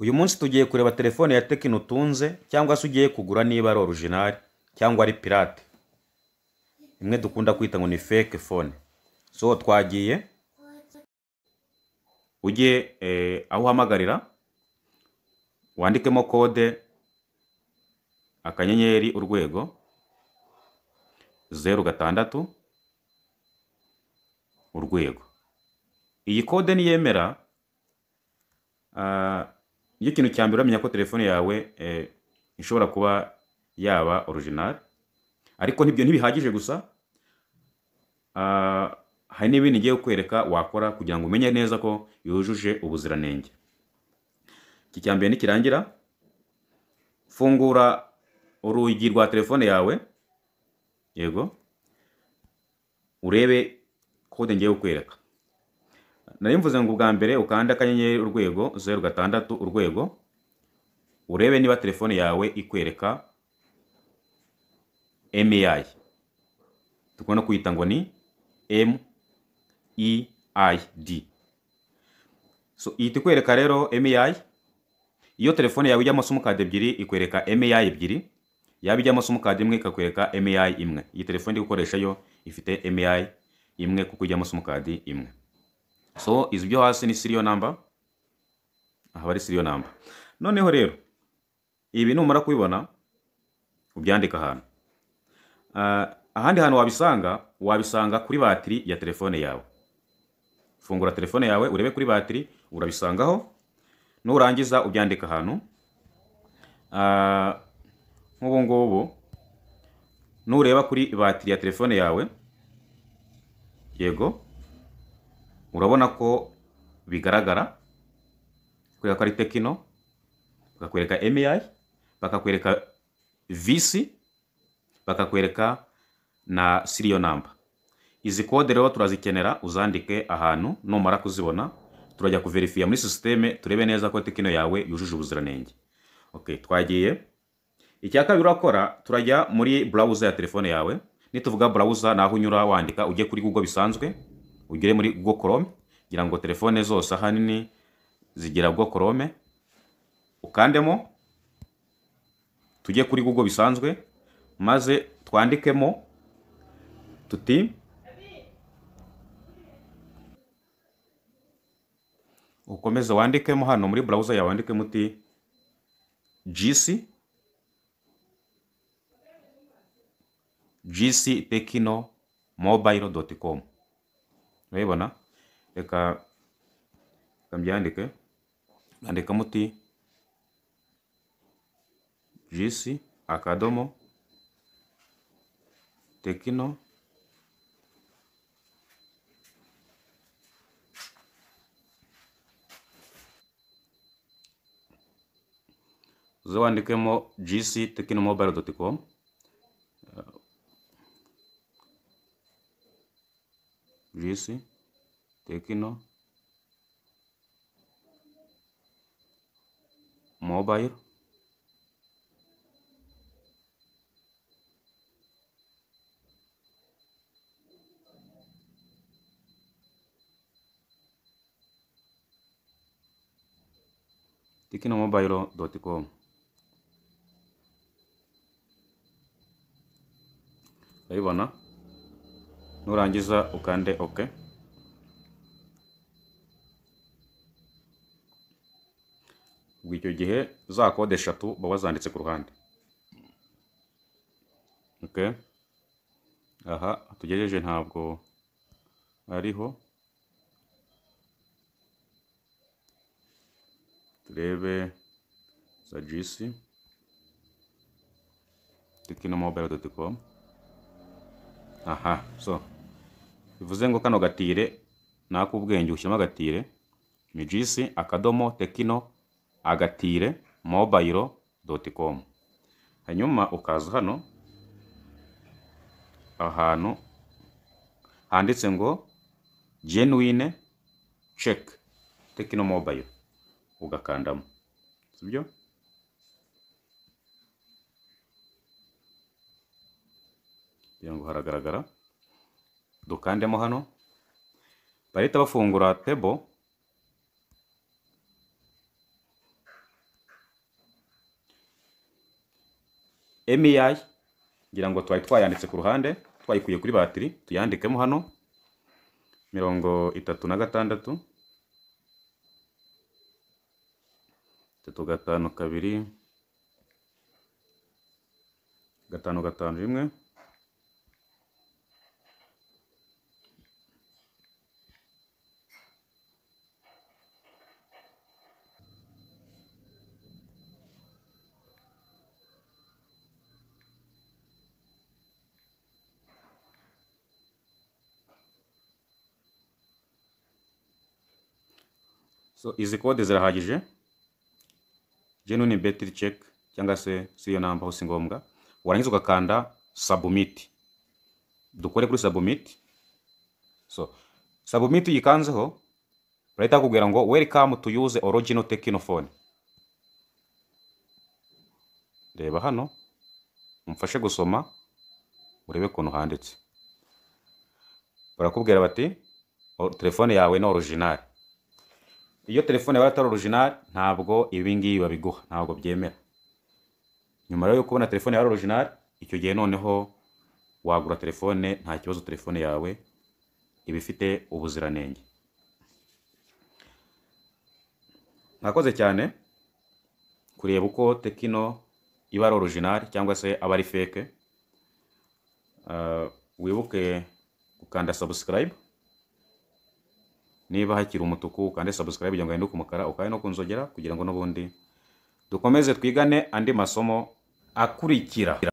uyu munsi tugiye kureba telefone ya tekino utunze cyangwa se ugiye kugura niba ari orujinari cyangwa ari pirate imwe dukunda kwita ngo ni fake phone so twagiye ujye eh, aho uhamagarira wandikemo kode akanyenyeri urwego zeru gatandatu urwego iyi kode niyemera ah, nicyo kintu cya mbere uramenya ko telefone yawe eh, ishobora kuba yaba orijinali ariko n'ibyo ntibihagije gusa ah, hari n'ibindi ngiye kukwereka wakora kugira ngo umenye neza ko yujuje ubuziranenge iki cya mbere nikirangira fungura urugi rwa telefone yawe yego urebe kode ngiye kukwereka mvuze ngo ubwa mbere ukanda akanyenyeri urwego zeru gatandatu urwego urebe niba telefone yawe ikwereka emiyayi dukunda kwita ngo ni meyidi so ihita ikwereka rero emiyayi iyo telefone yawe ijyamo simukadi ebyiri ikwereka emiyayi ebyiri yaba ijyamo simukadi imwe ikakwereka emiyayi imwe iyi telefone iri gukoresha yo ifite emiyayi imwe kuko ijyamo simukadi imwe so izi byo hasi ni seriyo namba aha ari seriyo namba noneho rero ibi numara kubibona ubyandika ahantu ah, ahandi hantu wabisanga wabisanga kuri batiri ya telefone yawe fungura telefone yawe urebe kuri batiri urabisangaho nurangiza ubyandika ahantu ah, nk'ubu ngubu nureba kuri batiri ya telefone yawe yego urabona ko bigaragara kubera ko ari tekino bakakwereka emiyayi bakakwereka visi bakakwereka na siriyo namba izi kode rero turazikenera uzandike ahantu numara kuzibona turajya kuverifiya muri sisiteme turebe neza ko tekino yawe yujuje ubuziranenge ok twagiye icya kabiri urakora turajya muri burawuza ya telefone yawe nituvuga burawuza ni aho unyura wandika ujye kuri google bisanzwe ugere muri google chrome ngira ngo telefone zose ahanini zigira google chrome ukandemo tujye kuri google bisanzwe maze twandikemo tuti ukomeze wandikemo hano muri burawuza yawe wandikemo uti gc gc tekino mobile.com urayibona reka mbyandike nandika muti jisi akadomo tekino uze wandikemo gc tekino mobile com Glisi, Tecno, Mobile, tecnomobile.com urabibona nurangiza ukande ok ubwo icyo gihe za kode eshatu baba zanditse ku ruhande aha tugejeje ntabwo ariho turebe za jisi tekino mobile doti komu aha so bivuze ngo kano gatire ni ak'ubwenge ushyiramo agatire ni akadomo tekino agatire mobayiro doti komu hanyuma ukaza hano ahantu handitse ngo genuine check tekino mobayiro ugakandamo sibyo kugira ngo haragaragara dukandemo hano bahita bafungura tebo emi ngira ngo twari twayanditse ku ruhande twayikuye kuri batiri tuyandikemo hano mirongo itatu na gatandatu itatu gatanu kabiri gatanu gatanu rimwe so izi kode zirahagije genune betiri ceki cyangwa se si iyo namba si ngombwa warangiza ugakanda sabumiti dukore kuri sabumiti so sabumiti uyikanzeho barahita bakubwira ngo welikamu tuyuze yuze orojino tekinofone reba hano umfashe gusoma urebe ukuntu handitse barakubwira bati telefone yawe ni orijinari iyo telefone yawe atari orujinari ntabwo ibi ngibi babiguha ntabwo byemera nyuma rero yo kubona telefone yawe ari orujinari icyo gihe noneho wagura telefone nta kibazo telefone yawe iba ifite ubuziranenge mwakoze cyane kureba uko tekino iba ari orujinari cyangwa se aba ari feke uh, wibuke gukanda sabusikarayibu niba hakiri umutuku ukande subscribe kugira ngo ahinduke umukara ukande no ku kugira ngo n'ubundi dukomeze twigane andi masomo akurikira